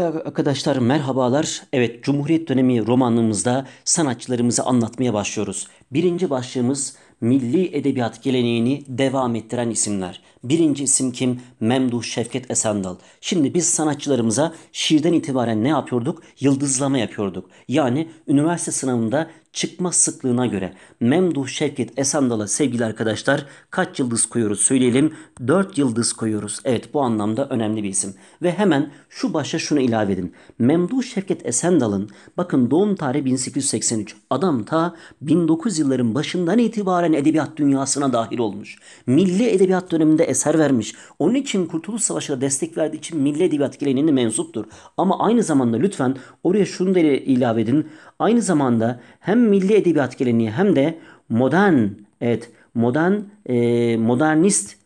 Arkadaşlar merhabalar. Evet Cumhuriyet dönemi romanımızda sanatçılarımızı anlatmaya başlıyoruz. Birinci başlığımız milli edebiyat geleneğini devam ettiren isimler. Birinci isim kim? Memduh Şevket Esendal. Şimdi biz sanatçılarımıza şiirden itibaren ne yapıyorduk? Yıldızlama yapıyorduk. Yani üniversite sınavında çıkma sıklığına göre Memduh Şevket Esandal'a sevgili arkadaşlar kaç yıldız koyuyoruz söyleyelim. 4 yıldız koyuyoruz. Evet bu anlamda önemli bir isim. Ve hemen şu başa şunu ilave edin. Memduh Şevket Esendal'ın bakın doğum tarihi 1883. Adam ta 1900 yılların başından itibaren edebiyat dünyasına dahil olmuş. Milli edebiyat döneminde eser vermiş. Onun için Kurtuluş Savaşı'na destek verdiği için milli edebiyat geleneğine mensuptur. Ama aynı zamanda lütfen oraya şunu da ilave edin. Aynı zamanda hem milli edebiyat geleneği hem de modern evet modern e, modernist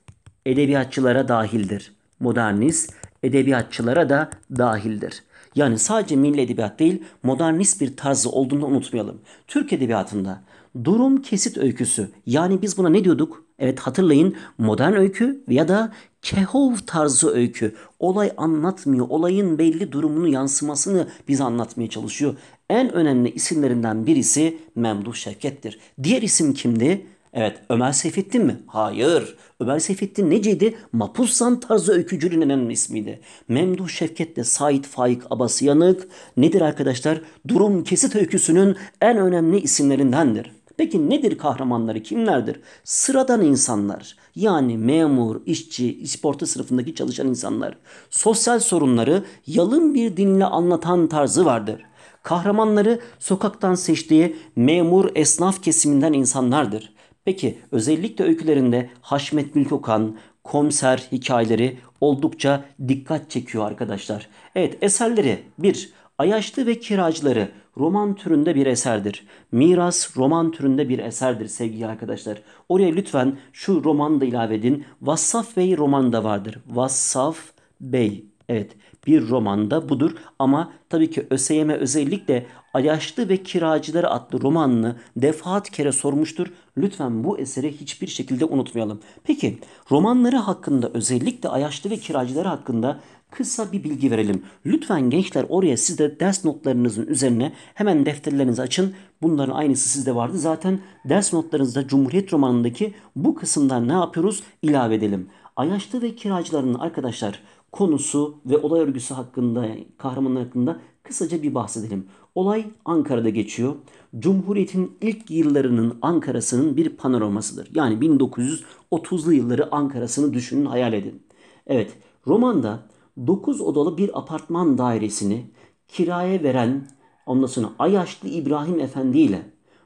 edebiyatçılara dahildir. Modernist edebiyatçılara da dahildir. Yani sadece milli edebiyat değil modernist bir tarzı olduğunu unutmayalım. Türk edebiyatında durum kesit öyküsü yani biz buna ne diyorduk? Evet hatırlayın modern öykü ya da Kehov tarzı öykü. Olay anlatmıyor. Olayın belli durumunu yansımasını bize anlatmaya çalışıyor. En önemli isimlerinden birisi Memduh Şevket'tir. Diğer isim kimdi? Evet Ömer Seyfettin mi? Hayır. Ömer Seyfettin neceydi? Mapusan tarzı öykücülüğün en önemli ismiydi. Memduh Şevket de Said Faik Abasıyanık nedir arkadaşlar? Durum Kesit Öyküsü'nün en önemli isimlerindendir. Peki nedir kahramanları? Kimlerdir? Sıradan insanlar. Yani memur, işçi, isporta sınıfındaki çalışan insanlar. Sosyal sorunları yalın bir dinle anlatan tarzı vardır. Kahramanları sokaktan seçtiği memur, esnaf kesiminden insanlardır. Peki özellikle öykülerinde Haşmet Bilkokan, komiser hikayeleri oldukça dikkat çekiyor arkadaşlar. Evet eserleri 1. Ayaşlı ve kiracıları roman türünde bir eserdir. Miras roman türünde bir eserdir sevgili arkadaşlar. Oraya lütfen şu romanı da ilave edin. Vassaf Bey da vardır. Vassaf Bey. Evet bir romanda budur ama tabii ki ÖSYM özellikle Ayaşlı ve Kiracıları adlı romanını defaat kere sormuştur. Lütfen bu eseri hiçbir şekilde unutmayalım. Peki romanları hakkında özellikle Ayaşlı ve Kiracıları hakkında kısa bir bilgi verelim. Lütfen gençler oraya siz de ders notlarınızın üzerine hemen defterlerinizi açın. Bunların aynısı sizde vardı. Zaten ders notlarınızda Cumhuriyet romanındaki bu kısımdan ne yapıyoruz? ilave edelim. Ayaşlı ve kiracılarının arkadaşlar konusu ve olay örgüsü hakkında, kahramanlar hakkında kısaca bir bahsedelim. Olay Ankara'da geçiyor. Cumhuriyet'in ilk yıllarının Ankara'sının bir panoramasıdır. Yani 1930'lu yılları Ankara'sını düşünün, hayal edin. Evet, romanda 9 odalı bir apartman dairesini kiraya veren ondan sonra Ayaşlı İbrahim Efendi ile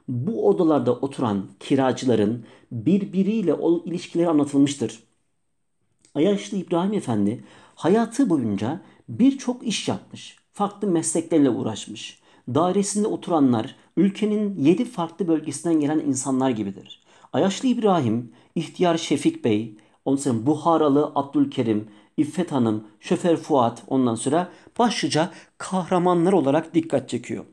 bu odalarda oturan kiracıların birbiriyle ilişkileri anlatılmıştır. Ayaşlı İbrahim Efendi hayatı boyunca birçok iş yapmış. Farklı mesleklerle uğraşmış. Dairesinde oturanlar ülkenin 7 farklı bölgesinden gelen insanlar gibidir. Ayaşlı İbrahim, İhtiyar Şefik Bey, ondan Buharalı Abdülkerim, İffet Hanım, Şoför Fuat ondan sonra başlıca kahramanlar olarak dikkat çekiyor.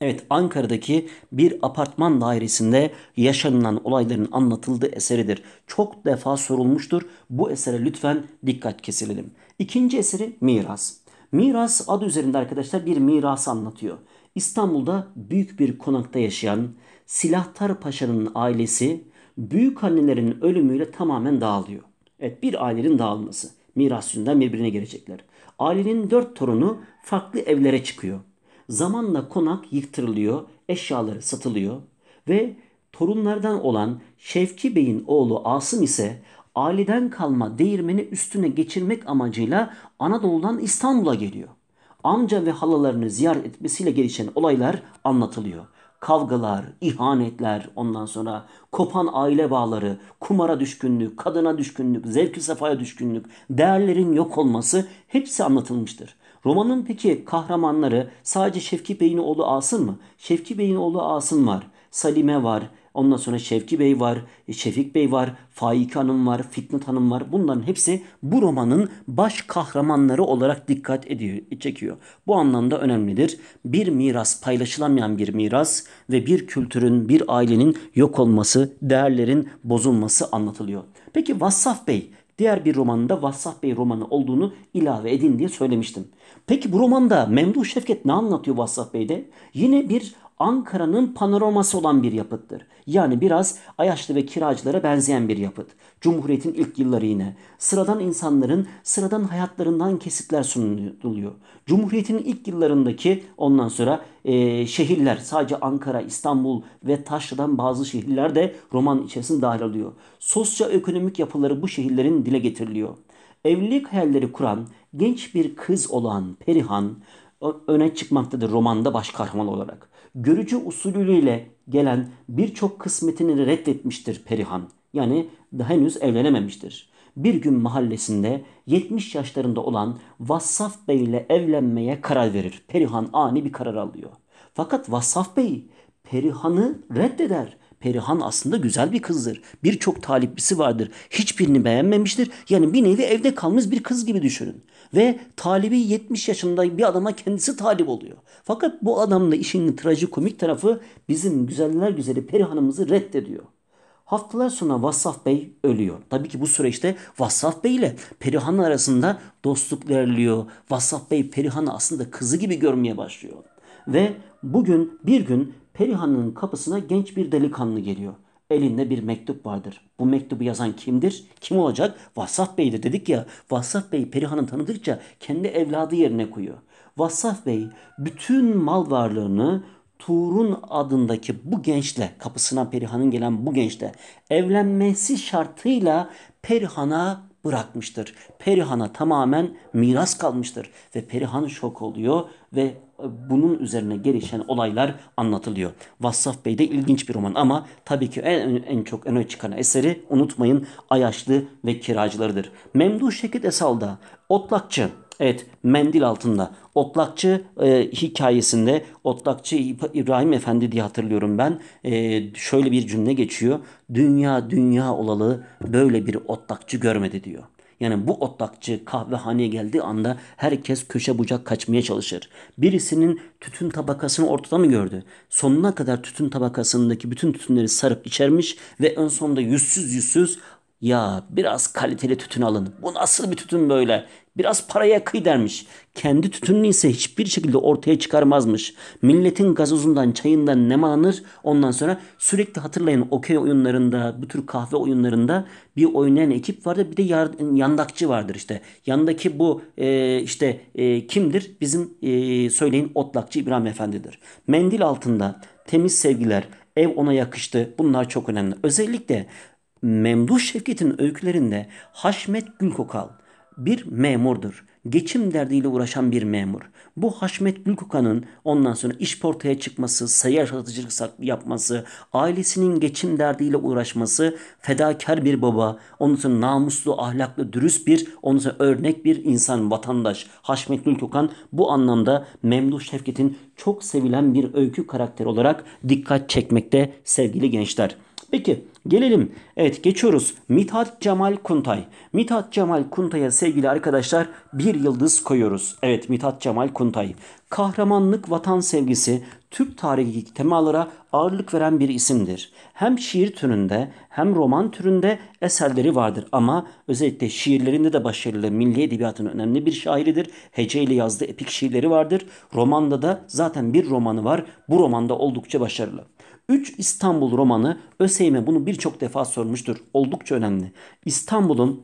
Evet Ankara'daki bir apartman dairesinde yaşanılan olayların anlatıldığı eseridir. Çok defa sorulmuştur. Bu esere lütfen dikkat keselim. İkinci eseri Miras. Miras adı üzerinde arkadaşlar bir miras anlatıyor. İstanbul'da büyük bir konakta yaşayan Silahtar Paşa'nın ailesi büyük annelerinin ölümüyle tamamen dağılıyor. Evet bir ailenin dağılması. Miras yüzünden birbirine girecekler. Ailenin dört torunu farklı evlere çıkıyor. Zamanla konak yıktırılıyor, eşyaları satılıyor ve torunlardan olan Şevki Bey'in oğlu Asım ise aileden kalma değirmeni üstüne geçirmek amacıyla Anadolu'dan İstanbul'a geliyor. Amca ve halalarını ziyaret etmesiyle gelişen olaylar anlatılıyor kavgalar, ihanetler, ondan sonra kopan aile bağları, kumara düşkünlük, kadına düşkünlük, zevki sefaya düşkünlük, değerlerin yok olması hepsi anlatılmıştır. Romanın peki kahramanları sadece Şevki Bey'in oğlu Asım mı? Şevki Bey'in oğlu Asım var, Salime var, Ondan sonra Şevki Bey var, e, Şefik Bey var, Faik Hanım var, Fitnat Hanım var. Bunların hepsi bu romanın baş kahramanları olarak dikkat ediyor, çekiyor. Bu anlamda önemlidir. Bir miras, paylaşılamayan bir miras ve bir kültürün, bir ailenin yok olması, değerlerin bozulması anlatılıyor. Peki Vassaf Bey, diğer bir romanında Vassaf Bey romanı olduğunu ilave edin diye söylemiştim. Peki bu romanda Memduh Şevket ne anlatıyor Vassaf Bey'de? Yine bir Ankara'nın panoraması olan bir yapıttır. Yani biraz Ayaşlı ve kiracılara benzeyen bir yapıt. Cumhuriyetin ilk yılları yine. Sıradan insanların sıradan hayatlarından kesitler sunuluyor. Cumhuriyetin ilk yıllarındaki ondan sonra e, şehirler sadece Ankara, İstanbul ve Taşra'dan bazı şehirler de roman içerisinde dahil oluyor. Sosyoekonomik yapıları bu şehirlerin dile getiriliyor. Evlilik hayalleri kuran genç bir kız olan Perihan öne çıkmaktadır romanda baş kahraman olarak görücü usulüyle gelen birçok kısmetini reddetmiştir Perihan. Yani daha henüz evlenememiştir. Bir gün mahallesinde 70 yaşlarında olan Vassaf Bey ile evlenmeye karar verir. Perihan ani bir karar alıyor. Fakat Vassaf Bey Perihan'ı reddeder. Perihan aslında güzel bir kızdır. Birçok taliplisi vardır. Hiçbirini beğenmemiştir. Yani bir nevi evde kalmış bir kız gibi düşünün. Ve talibi 70 yaşında bir adama kendisi talip oluyor. Fakat bu adamla işin trajikomik tarafı bizim güzeller güzeli Perihan'ımızı reddediyor. Haftalar sonra Vassaf Bey ölüyor. Tabii ki bu süreçte Vassaf Bey ile Perihan arasında dostluk veriliyor. Vassaf Bey Perihan'ı aslında kızı gibi görmeye başlıyor. Ve bugün bir gün Perihan'ın kapısına genç bir delikanlı geliyor. Elinde bir mektup vardır. Bu mektubu yazan kimdir? Kim olacak? Vassaf Bey'dir dedik ya. Vassaf Bey Perihan'ı tanıdıkça kendi evladı yerine koyuyor. Vassaf Bey bütün mal varlığını Tuğr'un adındaki bu gençle kapısına Perihan'ın gelen bu gençle evlenmesi şartıyla Perihan'a bırakmıştır. Perihan'a tamamen miras kalmıştır ve Perihan şok oluyor ve bunun üzerine gelişen olaylar anlatılıyor. Vassaf Bey de ilginç bir roman ama tabii ki en, en çok öne çıkan eseri unutmayın Ayaşlı ve Kiracılarıdır. Memduh Şekit Esal'da Otlakçı Evet, mendil altında. Otlakçı e, hikayesinde Otlakçı İbrahim Efendi diye hatırlıyorum ben. E, şöyle bir cümle geçiyor. Dünya dünya olalı böyle bir otlakçı görmedi diyor. Yani bu otlakçı kahvehaneye geldiği anda herkes köşe bucak kaçmaya çalışır. Birisinin tütün tabakasını ortada mı gördü? Sonuna kadar tütün tabakasındaki bütün tütünleri sarıp içermiş ve en sonunda yüzsüz yüzsüz ya biraz kaliteli tütün alın. Bu nasıl bir tütün böyle? Biraz paraya kıy dermiş. Kendi tütününü ise hiçbir şekilde ortaya çıkarmazmış. Milletin gazozundan, çayından nemalanır. Ondan sonra sürekli hatırlayın okey oyunlarında, bu tür kahve oyunlarında bir oynayan ekip vardır. Bir de yar, yandakçı vardır işte. Yandaki bu e, işte e, kimdir? Bizim e, söyleyin otlakçı İbrahim Efendi'dir. Mendil altında temiz sevgiler, ev ona yakıştı. Bunlar çok önemli. Özellikle Memduh Şevket'in öykülerinde Haşmet Gülkokal, bir memurdur. Geçim derdiyle uğraşan bir memur. Bu Haşmet Gülkukan'ın ondan sonra iş portaya çıkması, sayı yaşatıcılık yapması, ailesinin geçim derdiyle uğraşması, fedakar bir baba, ondan sonra namuslu, ahlaklı, dürüst bir, ondan sonra örnek bir insan, vatandaş. Haşmet Gülkukan bu anlamda Memduh Şevket'in çok sevilen bir öykü karakteri olarak dikkat çekmekte sevgili gençler. Peki gelelim. Evet geçiyoruz. Mithat Cemal Kuntay. Mithat Cemal Kuntay'a sevgili arkadaşlar bir yıldız koyuyoruz. Evet Mithat Cemal Kuntay. Kahramanlık, vatan sevgisi, Türk tarihi temalara ağırlık veren bir isimdir. Hem şiir türünde hem roman türünde eserleri vardır ama özellikle şiirlerinde de başarılı milli edebiyatın önemli bir şairidir. Hece ile yazdığı epik şiirleri vardır. Romanda da zaten bir romanı var. Bu romanda oldukça başarılı. 3 İstanbul romanı Öseyme bunu birçok defa sormuştur. Oldukça önemli. İstanbul'un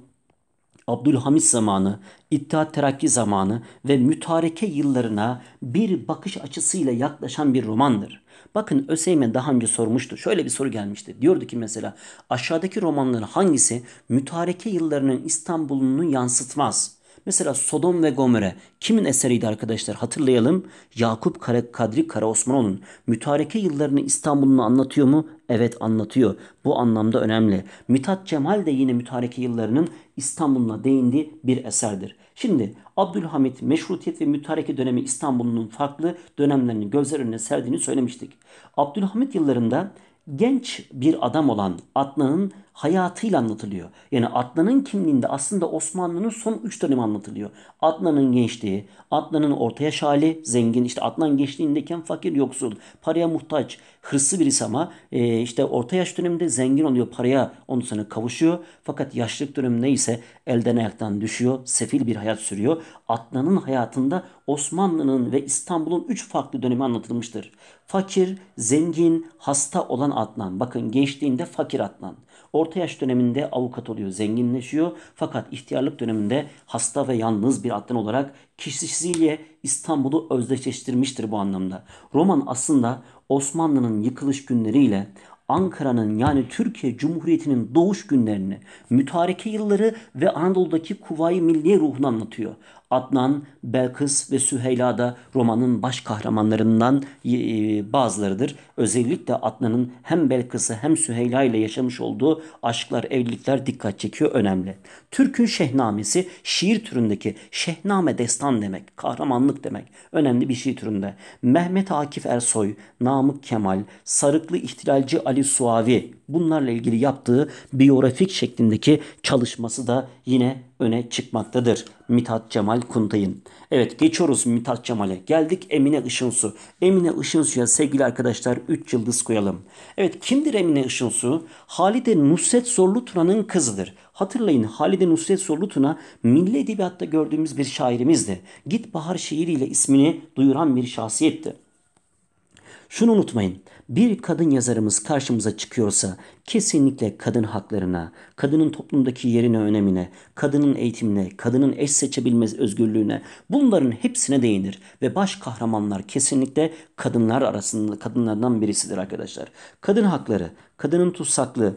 Abdülhamit zamanı, İttihat Terakki zamanı ve mütareke yıllarına bir bakış açısıyla yaklaşan bir romandır. Bakın Öseyme daha önce sormuştu. Şöyle bir soru gelmişti. Diyordu ki mesela aşağıdaki romanların hangisi mütareke yıllarının İstanbul'unu yansıtmaz? Mesela Sodom ve Gomere kimin eseriydi arkadaşlar hatırlayalım. Yakup Kara, Kadri Karaosmanoğlu'nun mütareke yıllarını İstanbul'unu anlatıyor mu? Evet anlatıyor. Bu anlamda önemli. Mithat Cemal de yine mütareke yıllarının İstanbul'una değindiği bir eserdir. Şimdi Abdülhamit meşrutiyet ve mütareke dönemi İstanbul'unun farklı dönemlerini gözler önüne serdiğini söylemiştik. Abdülhamit yıllarında genç bir adam olan Adnan'ın hayatıyla anlatılıyor. Yani Adnan'ın kimliğinde aslında Osmanlı'nın son 3 dönemi anlatılıyor. Adnan'ın gençliği, Adnan'ın orta yaş hali zengin, işte Adnan gençliğindeyken fakir yoksul, paraya muhtaç, hırsı birisi ama e, işte orta yaş döneminde zengin oluyor, paraya ondan sene kavuşuyor. Fakat yaşlılık döneminde ise elden ayaktan düşüyor, sefil bir hayat sürüyor. Adnan'ın hayatında Osmanlı'nın ve İstanbul'un 3 farklı dönemi anlatılmıştır. Fakir, zengin, hasta olan Adnan. Bakın gençliğinde fakir Adnan. Orta yaş döneminde avukat oluyor, zenginleşiyor. Fakat ihtiyarlık döneminde hasta ve yalnız bir atlan olarak kişisiyle İstanbul'u özdeşleştirmiştir bu anlamda. Roman aslında Osmanlı'nın yıkılış günleriyle Ankara'nın yani Türkiye Cumhuriyeti'nin doğuş günlerini, mütareke yılları ve Anadolu'daki kuvayi milliye ruhunu anlatıyor. Adnan, Belkıs ve Süheyla da romanın baş kahramanlarından e, bazılarıdır. Özellikle Adnan'ın hem Belkıs'ı hem Süheyla ile yaşamış olduğu aşklar, evlilikler dikkat çekiyor önemli. Türk'ün şehnamesi şiir türündeki şehname destan demek, kahramanlık demek. Önemli bir şiir türünde. Mehmet Akif Ersoy, Namık Kemal, Sarıklı İhtilalci Ali Suavi bunlarla ilgili yaptığı biyografik şeklindeki çalışması da yine öne çıkmaktadır. Mithat Cemal Kuntay'ın. Evet geçiyoruz Mithat Cemal'e. Geldik Emine Işınsu. Emine Işınsu'ya sevgili arkadaşlar 3 yıldız koyalım. Evet kimdir Emine Işınsu? Halide Nusret Zorlu kızıdır. Hatırlayın Halide Nusret Zorlu milli edebiyatta gördüğümüz bir şairimizdi. Git Bahar şiiriyle ismini duyuran bir şahsiyetti. Şunu unutmayın. Bir kadın yazarımız karşımıza çıkıyorsa kesinlikle kadın haklarına, kadının toplumdaki yerine, önemine, kadının eğitimine, kadının eş seçebilmez özgürlüğüne bunların hepsine değinir ve baş kahramanlar kesinlikle kadınlar arasında kadınlardan birisidir arkadaşlar. Kadın hakları, kadının tutsaklığı,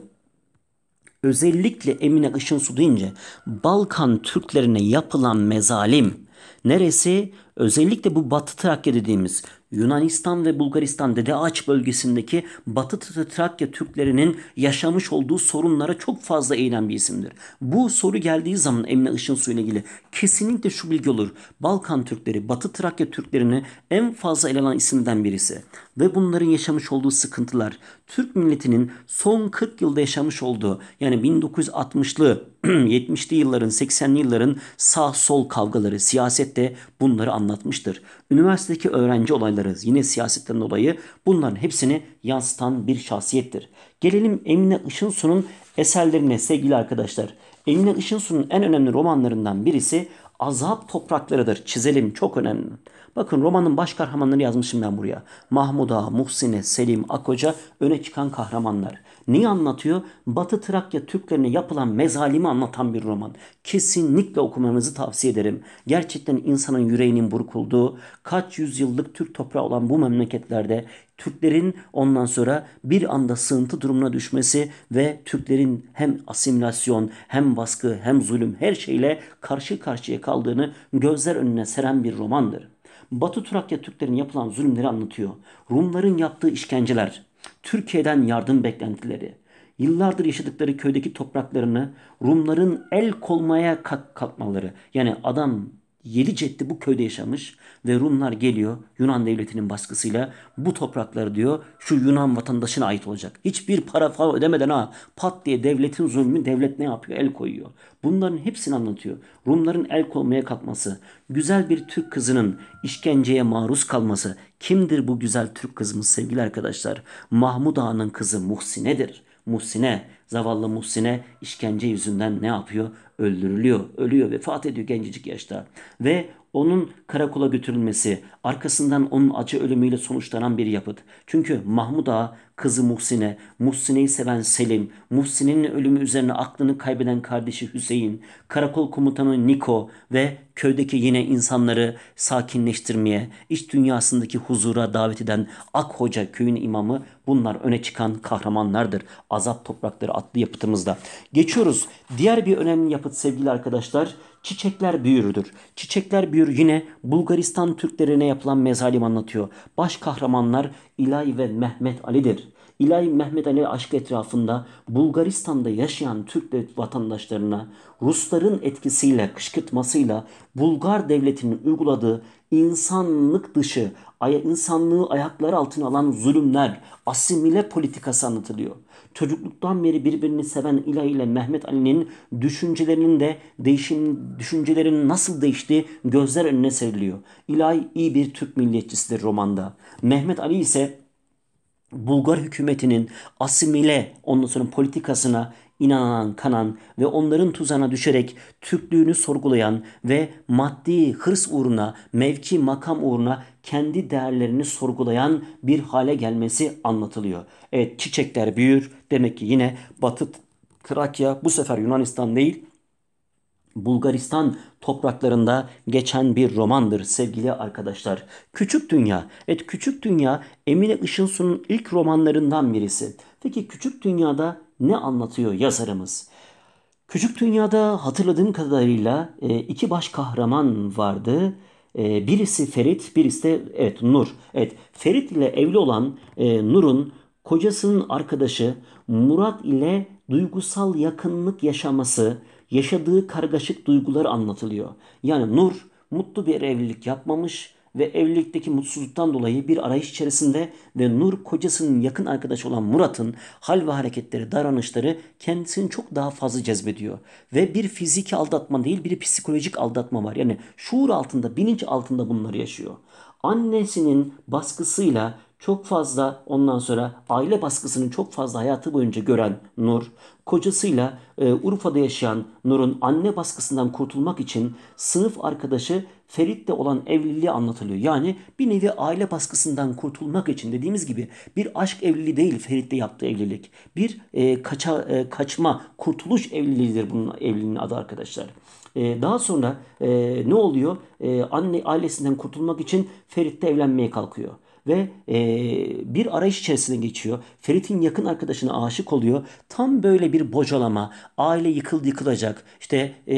özellikle Emine Işın deyince Balkan Türklerine yapılan mezalim Neresi? Özellikle bu Batı Trakya dediğimiz Yunanistan ve Bulgaristan Dede Ağaç bölgesindeki Batı Trakya Türklerinin yaşamış olduğu sorunlara çok fazla eğilen bir isimdir. Bu soru geldiği zaman Emine Işın Su ile ilgili kesinlikle şu bilgi olur. Balkan Türkleri, Batı Trakya Türklerini en fazla ele alan isimden birisi ve bunların yaşamış olduğu sıkıntılar Türk milletinin son 40 yılda yaşamış olduğu yani 1960'lı 70'li yılların 80'li yılların sağ sol kavgaları, siyaset de bunları anlatmıştır. Üniversitedeki öğrenci olayları yine siyasetten dolayı bunların hepsini yansıtan bir şahsiyettir. Gelelim Emine Işınsu'nun eserlerine sevgili arkadaşlar. Emine Işınsu'nun en önemli romanlarından birisi Azap Toprakları'dır. Çizelim çok önemli. Bakın romanın baş kahramanlarını yazmışım ben buraya. Mahmuda, Muhsine, Selim, Akoca öne çıkan kahramanlar. Niye anlatıyor? Batı Trakya Türklerine yapılan mezalimi anlatan bir roman. Kesinlikle okumanızı tavsiye ederim. Gerçekten insanın yüreğinin burkulduğu, kaç yüzyıllık Türk toprağı olan bu memleketlerde Türklerin ondan sonra bir anda sığıntı durumuna düşmesi ve Türklerin hem asimilasyon hem baskı hem zulüm her şeyle karşı karşıya kaldığını gözler önüne seren bir romandır. Batı Trakya Türklerin yapılan zulümleri anlatıyor. Rumların yaptığı işkenceler, Türkiye'den yardım beklentileri, yıllardır yaşadıkları köydeki topraklarını Rumların el kolmaya kalk kalkmaları yani adam yedi ceddi bu köyde yaşamış ve Rumlar geliyor Yunan devletinin baskısıyla bu topraklar diyor şu Yunan vatandaşına ait olacak. Hiçbir para falan ödemeden ha pat diye devletin zulmü devlet ne yapıyor el koyuyor. Bunların hepsini anlatıyor. Rumların el koymaya kalkması, güzel bir Türk kızının işkenceye maruz kalması. Kimdir bu güzel Türk kızımız sevgili arkadaşlar? Mahmud Ağa'nın kızı Muhsine'dir. Muhsine, zavallı Muhsine işkence yüzünden ne yapıyor? öldürülüyor, ölüyor, vefat ediyor gencecik yaşta. Ve onun karakola götürülmesi, arkasından onun acı ölümüyle sonuçlanan bir yapıt. Çünkü Mahmud Ağa kızı Muhsine, Muhsine'yi seven Selim, Muhsinin ölümü üzerine aklını kaybeden kardeşi Hüseyin, karakol komutanı Niko ve köydeki yine insanları sakinleştirmeye, iç dünyasındaki huzura davet eden Ak Hoca köyün imamı bunlar öne çıkan kahramanlardır. Azap toprakları adlı yapıtımızda. Geçiyoruz diğer bir önemli yapı yapıt sevgili arkadaşlar. Çiçekler büyürüdür. Çiçekler büyür yine Bulgaristan Türklerine yapılan mezalim anlatıyor. Baş kahramanlar İlay ve Mehmet Ali'dir. İlay Mehmet Ali aşk etrafında Bulgaristan'da yaşayan Türk vatandaşlarına Rusların etkisiyle, kışkırtmasıyla Bulgar devletinin uyguladığı insanlık dışı, insanlığı ayaklar altına alan zulümler, asimile politikası anlatılıyor çocukluktan beri birbirini seven İla ile Mehmet Ali'nin düşüncelerinin de değişim, düşüncelerinin nasıl değiştiği gözler önüne seriliyor. İlay iyi bir Türk milliyetçisidir romanda. Mehmet Ali ise Bulgar hükümetinin asimile ondan sonra politikasına inanan, kanan ve onların tuzağına düşerek Türklüğünü sorgulayan ve maddi hırs uğruna, mevki makam uğruna kendi değerlerini sorgulayan bir hale gelmesi anlatılıyor. Evet çiçekler büyür. Demek ki yine Batı Trakya bu sefer Yunanistan değil Bulgaristan topraklarında geçen bir romandır sevgili arkadaşlar. Küçük Dünya. Evet Küçük Dünya Emine Işınsu'nun ilk romanlarından birisi. Peki Küçük Dünya'da ne anlatıyor yazarımız? Küçük Dünya'da hatırladığım kadarıyla e, iki baş kahraman vardı. E, birisi Ferit, birisi de evet Nur. Evet Ferit ile evli olan e, Nur'un kocasının arkadaşı Murat ile duygusal yakınlık yaşaması, yaşadığı kargaşık duygular anlatılıyor. Yani Nur mutlu bir evlilik yapmamış, ve evlilikteki mutsuzluktan dolayı bir arayış içerisinde ve Nur kocasının yakın arkadaşı olan Murat'ın hal ve hareketleri, davranışları kendisini çok daha fazla cezbediyor. Ve bir fiziki aldatma değil bir psikolojik aldatma var. Yani şuur altında, bilinç altında bunları yaşıyor. Annesinin baskısıyla çok fazla ondan sonra aile baskısını çok fazla hayatı boyunca gören Nur, kocasıyla e, Urfa'da yaşayan Nur'un anne baskısından kurtulmak için sınıf arkadaşı Ferit'le olan evliliği anlatılıyor. Yani bir nevi aile baskısından kurtulmak için dediğimiz gibi bir aşk evliliği değil Ferit'le yaptığı evlilik. Bir e, kaça, e, kaçma, kurtuluş evliliğidir bunun evliliğinin adı arkadaşlar. E, daha sonra e, ne oluyor? E, anne ailesinden kurtulmak için Ferit'le evlenmeye kalkıyor ve e, bir arayış içerisine geçiyor. Ferit'in yakın arkadaşına aşık oluyor. Tam böyle bir bocalama, aile yıkıldı yıkılacak, işte e,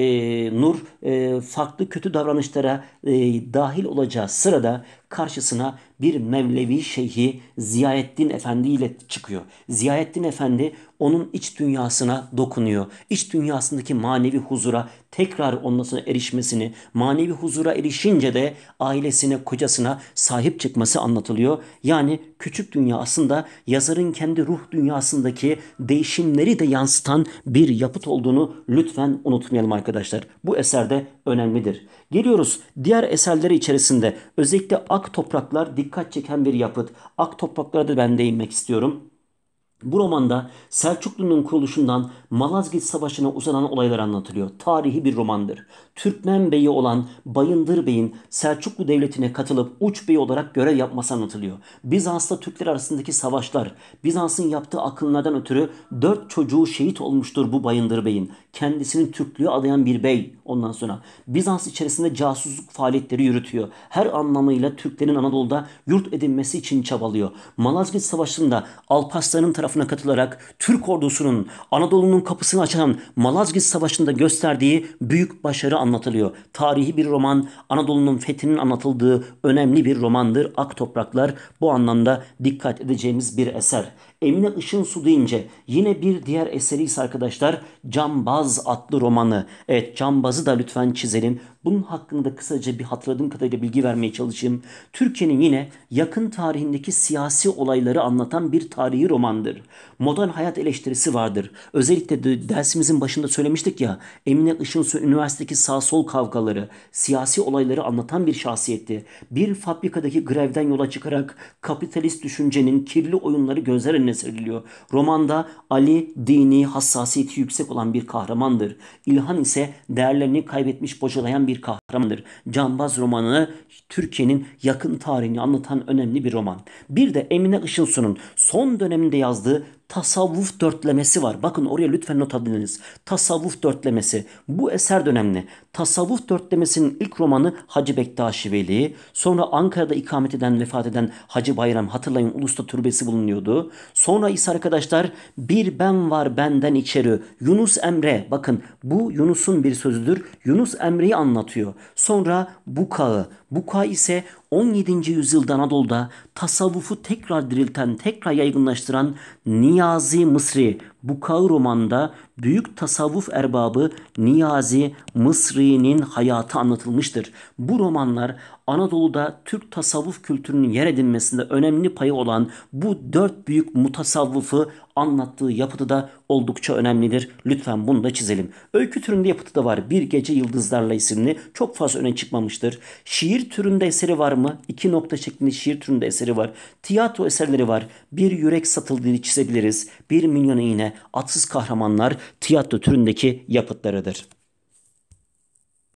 Nur e, farklı kötü davranışlara e, dahil olacağı sırada karşısına bir Mevlevi şeyhi Ziyaettin Efendi ile çıkıyor. Ziyaettin Efendi onun iç dünyasına dokunuyor. İç dünyasındaki manevi huzura tekrar ondan sonra erişmesini, manevi huzura erişince de ailesine, kocasına sahip çıkması anlatılıyor. Yani küçük dünya aslında yazarın kendi ruh dünyasındaki değişimleri de yansıtan bir yapıt olduğunu lütfen unutmayalım arkadaşlar. Bu eserde önemlidir. Geliyoruz diğer eserleri içerisinde özellikle Ak Topraklar dikkat çeken bir yapıt. Ak Topraklara da ben değinmek istiyorum. Bu romanda Selçuklu'nun kuruluşundan Malazgirt Savaşı'na uzanan olaylar anlatılıyor. Tarihi bir romandır. Türkmen beyi olan Bayındır Bey'in Selçuklu Devleti'ne katılıp uç bey olarak görev yapması anlatılıyor. Bizans'ta Türkler arasındaki savaşlar, Bizans'ın yaptığı akıllardan ötürü dört çocuğu şehit olmuştur bu Bayındır Bey'in. Kendisini Türklüğe adayan bir bey ondan sonra. Bizans içerisinde casusluk faaliyetleri yürütüyor. Her anlamıyla Türklerin Anadolu'da yurt edinmesi için çabalıyor. Malazgirt Savaşı'nda Alparslan'ın tarafına katılarak Türk ordusunun Anadolu'nun Anadolu'nun kapısını açan Malazgirt Savaşı'nda gösterdiği büyük başarı anlatılıyor. Tarihi bir roman, Anadolu'nun fethinin anlatıldığı önemli bir romandır. Ak Topraklar bu anlamda dikkat edeceğimiz bir eser. Emine Işın Su deyince yine bir diğer eseri ise arkadaşlar Cambaz adlı romanı. Evet Cambaz'ı da lütfen çizelim. Bunun hakkında kısaca bir hatırladığım kadarıyla bilgi vermeye çalışayım. Türkiye'nin yine yakın tarihindeki siyasi olayları anlatan bir tarihi romandır. Modern hayat eleştirisi vardır. Özellikle de dersimizin başında söylemiştik ya Emine Işın Su üniversitedeki sağ sol kavgaları, siyasi olayları anlatan bir şahsiyetti. Bir fabrikadaki grevden yola çıkarak kapitalist düşüncenin kirli oyunları gözler önüne öne seriliyor. Romanda Ali dini hassasiyeti yüksek olan bir kahramandır. İlhan ise değerlerini kaybetmiş bocalayan bir kahramandır. Cambaz romanı Türkiye'nin yakın tarihini anlatan önemli bir roman. Bir de Emine Işılsu'nun son döneminde yazdığı tasavvuf dörtlemesi var. Bakın oraya lütfen not alınız. Tasavvuf dörtlemesi. Bu eser dönemli Tasavvuf dörtlemesinin ilk romanı Hacı Bektaşi Veli. Sonra Ankara'da ikamet eden, vefat eden Hacı Bayram. Hatırlayın Ulus'ta türbesi bulunuyordu. Sonra ise arkadaşlar bir ben var benden içeri. Yunus Emre. Bakın bu Yunus'un bir sözüdür. Yunus Emre'yi anlatıyor. Sonra bukağı Buka ise 17. yüzyılda Anadolu'da tasavvufu tekrar dirilten, tekrar yaygınlaştıran Niyazi Mısri bu kal romanda büyük tasavvuf erbabı Niyazi Mısri'nin hayatı anlatılmıştır. Bu romanlar Anadolu'da Türk tasavvuf kültürünün yer edinmesinde önemli payı olan bu dört büyük mutasavvufu anlattığı yapıda da oldukça önemlidir. Lütfen bunu da çizelim. Öykü türünde yapıtı da var. Bir Gece Yıldızlarla isimli. Çok fazla öne çıkmamıştır. Şiir türünde eseri var mı? İki nokta şeklinde şiir türünde eseri var. Tiyatro eserleri var. Bir Yürek Satıldığı çizebiliriz. Bir Milyon iğne atsız kahramanlar tiyatro türündeki yapıtlarıdır.